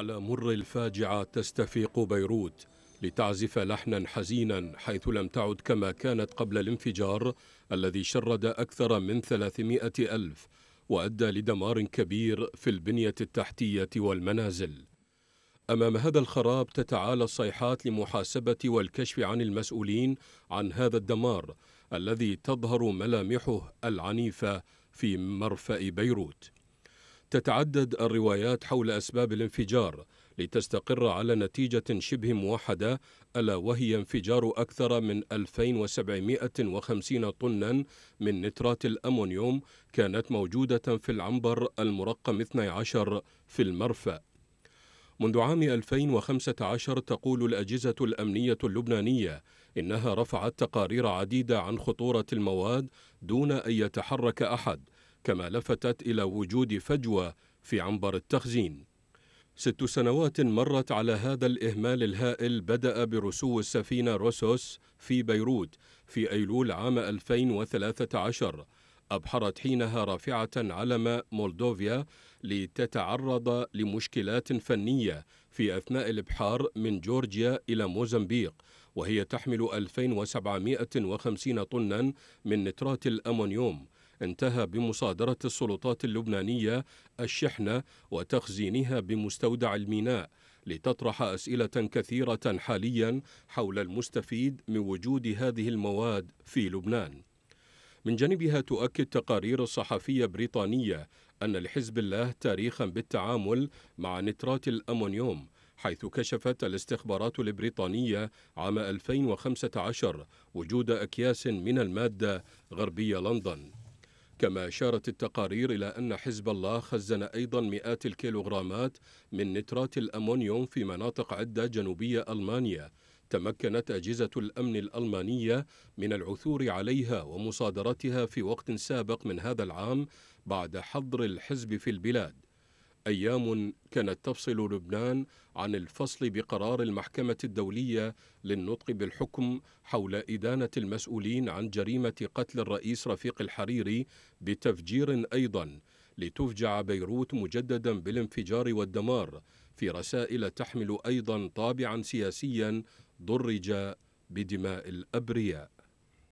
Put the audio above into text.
على مر الفاجعة تستفيق بيروت لتعزف لحنا حزينا حيث لم تعد كما كانت قبل الانفجار الذي شرد أكثر من 300 ألف وأدى لدمار كبير في البنية التحتية والمنازل أمام هذا الخراب تتعالى الصيحات لمحاسبة والكشف عن المسؤولين عن هذا الدمار الذي تظهر ملامحه العنيفة في مرفأ بيروت تتعدد الروايات حول أسباب الانفجار لتستقر على نتيجة شبه موحدة ألا وهي انفجار أكثر من 2750 طنا من نترات الأمونيوم كانت موجودة في العنبر المرقم 12 في المرفأ منذ عام 2015 تقول الأجهزة الأمنية اللبنانية إنها رفعت تقارير عديدة عن خطورة المواد دون أن يتحرك أحد كما لفتت إلى وجود فجوة في عنبر التخزين ست سنوات مرت على هذا الإهمال الهائل بدأ برسو السفينة روسوس في بيروت في أيلول عام 2013 أبحرت حينها رافعة علم مولدوفيا لتتعرض لمشكلات فنية في أثناء الإبحار من جورجيا إلى موزمبيق وهي تحمل 2750 طنا من نترات الأمونيوم انتهى بمصادرة السلطات اللبنانية الشحنة وتخزينها بمستودع الميناء لتطرح أسئلة كثيرة حاليا حول المستفيد من وجود هذه المواد في لبنان. من جانبها تؤكد تقارير صحفية بريطانية أن لحزب الله تاريخا بالتعامل مع نترات الأمونيوم حيث كشفت الاستخبارات البريطانية عام 2015 وجود أكياس من المادة غربية لندن كما أشارت التقارير إلى أن حزب الله خزن أيضا مئات الكيلوغرامات من نترات الأمونيوم في مناطق عدة جنوبية ألمانيا تمكنت أجهزة الأمن الألمانية من العثور عليها ومصادرتها في وقت سابق من هذا العام بعد حظر الحزب في البلاد أيام كانت تفصل لبنان عن الفصل بقرار المحكمة الدولية للنطق بالحكم حول إدانة المسؤولين عن جريمة قتل الرئيس رفيق الحريري بتفجير أيضا لتفجع بيروت مجددا بالانفجار والدمار في رسائل تحمل أيضا طابعا سياسيا ضرج بدماء الأبرياء